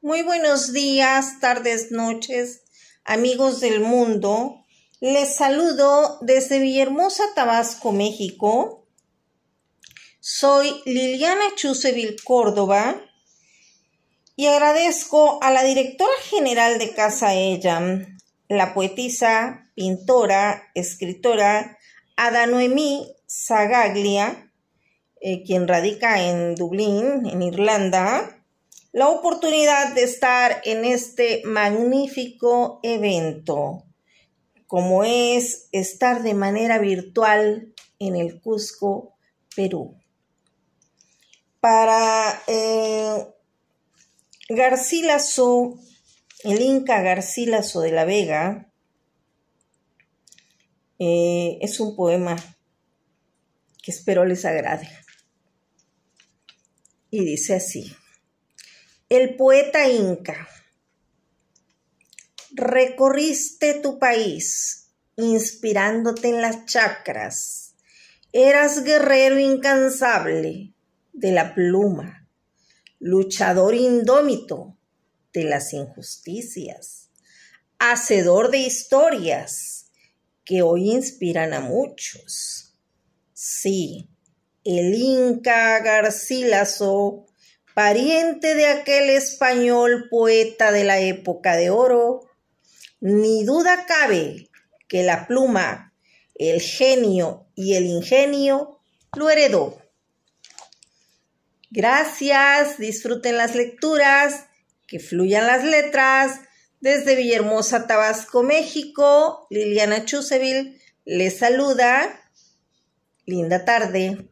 Muy buenos días, tardes, noches, amigos del mundo. Les saludo desde hermosa Tabasco, México. Soy Liliana Chusevil Córdoba y agradezco a la directora general de Casa Ella, la poetisa, pintora, escritora Ada Noemí Zagaglia, eh, quien radica en Dublín, en Irlanda, la oportunidad de estar en este magnífico evento, como es estar de manera virtual en el Cusco, Perú. Para eh, Garcilaso, el Inca Garcilaso de la Vega, eh, es un poema que espero les agrade. Y dice así. El poeta inca. Recorriste tu país inspirándote en las chacras. Eras guerrero incansable de la pluma, luchador indómito de las injusticias, hacedor de historias que hoy inspiran a muchos. Sí, el Inca Garcilaso pariente de aquel español poeta de la época de oro, ni duda cabe que la pluma, el genio y el ingenio lo heredó. Gracias, disfruten las lecturas, que fluyan las letras. Desde Villahermosa, Tabasco, México, Liliana Chuseville les saluda. Linda tarde.